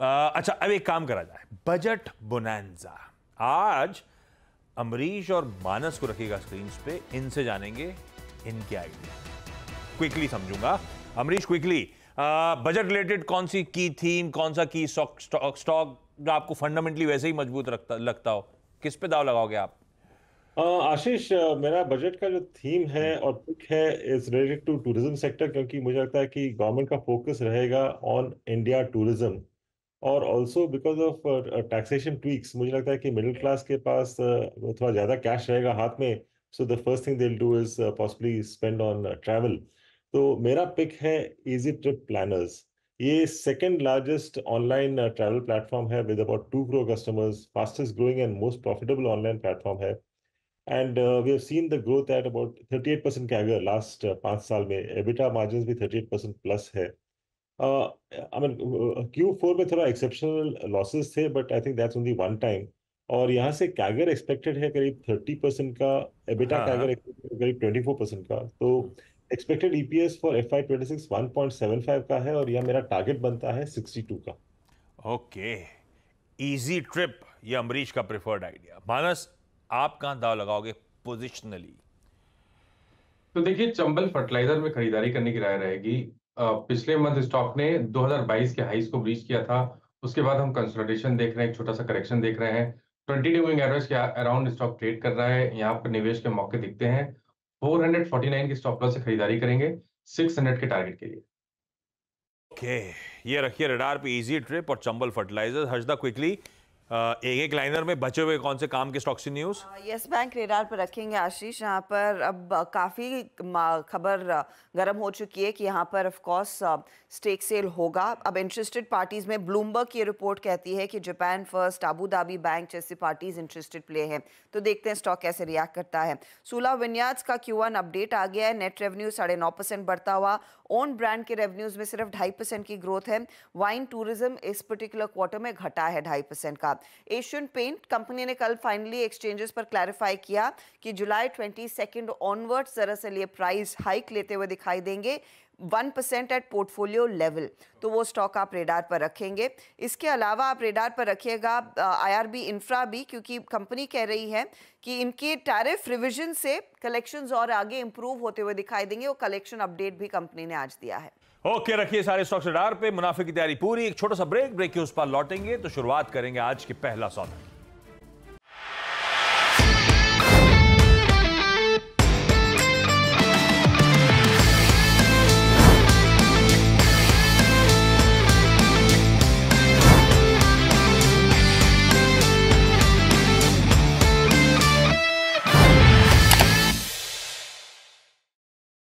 आ, अच्छा अब एक काम करा जाए बजट बोनान्जा आज अमरीश और मानस को रखेगा स्क्रीन पे इनसे जानेंगे इनके आइडिया क्विकली समझूंगा अमरीश क्विकली बजट रिलेटेड कौन सी की थीम कौन सा की स्टॉक स्टॉक जो आपको फंडामेंटली वैसे ही मजबूत रखता लगता हो किस पे दाव लगाओगे आप आशीष मेरा बजट का जो थीम है हम्म। और पिक है is related to tourism sector क्योंकि मुझे लगता है कि गवर्नमेंट का फोकस रहेगा ऑन इंडिया टूरिज्म और also because of taxation tweaks मुझे लगता है कि मिडिल क्लास के पास uh, थोड़ा ज़्यादा कैश रहेगा हाथ में so the first thing they'll do is possibly spend on travel तो मेरा पिक है इजी ट्रिप प्लानर्स ये second largest online travel platform है with about two crore customers fastest growing and most profitable online platform है and we have seen the growth at about eight percent CAGR last पाँच साल में EBITDA margin भी thirty eight percent plus है Uh, में थोड़ा exceptional losses थे but I think और यहाँ से है करीब का हाँ। करीब का तो हम्म। का है और यह मेरा बनता है का अमरीश का मानस आप कहाँ लगाओगे तो देखिए चंबल फर्टिलाइजर में खरीदारी करने की राय रहेगी पिछले मंथ स्टॉक ने 2022 के हाईस को ब्रीच किया था उसके बाद हम कंसल्टेशन देख रहे हैं छोटा सा करेक्शन देख रहे हैं ट्वेंटी डे एवरेज के अराउंड स्टॉक ट्रेड कर रहा है यहाँ पर निवेश के मौके दिखते हैं 449 की स्टॉप लॉस से खरीदारी करेंगे 600 के टारगेट के लिए ओके okay, ये रखिए रडार पे इजी ट्रिप और चंबल फर्टिलाइजर हर्जदा क्विकली एक एक लाइनर में बचे हुए कौन से काम के स्टॉक्स की न्यूज यस बैंक रेडार पर रखेंगे आशीष यहाँ पर अब काफ़ी खबर गर्म हो चुकी है कि यहाँ पर ऑफ कोर्स स्टेक सेल होगा अब इंटरेस्टेड पार्टीज में ब्लूमबर्ग की रिपोर्ट कहती है कि Japan first Abu Dhabi bank जैसी पार्टीज इंटरेस्टेड प्ले हैं तो देखते हैं स्टॉक कैसे रिएक्ट करता है सोलह विन्याज का क्यू अपडेट आ गया है नेट रेवन्यू साढ़े नौ परसेंट बढ़ता हुआ ओन ब्रांड के रेवन्यूज में सिर्फ ढाई परसेंट की ग्रोथ है वाइन टूरिज्म इस पर्टिकुलर क्वार्टर में घटा है ढाई परसेंट का साथ एशियन पेंट कंपनी ने कल फाइनली एक्सचेंजेस पर क्लैरिफाई किया कि जुलाई ट्वेंटी सेकेंड ऑनवर्ड दरअसल ये प्राइस हाइक लेते हुए दिखाई देंगे one percent at portfolio level तो वो स्टॉक आप रेडार पर रखेंगे इसके अलावा आप रेडार पर रखिएगा आईआरबी इंफ्रा भी क्योंकि कंपनी कह रही है कि इनके टैरिफ रिविजन से कलेक्शंस और आगे इंप्रूव होते हुए दिखाई देंगे और कलेक्शन अपडेट भी कंपनी ने आज दिया है ओके okay, रखिए सारे स्टॉक्स रेडार पे मुनाफे की तैयारी पूरी एक छोटा सा ब्रेक ब्रेक के उस पर लौटेंगे तो शुरुआत करेंगे आज के पहला सौदा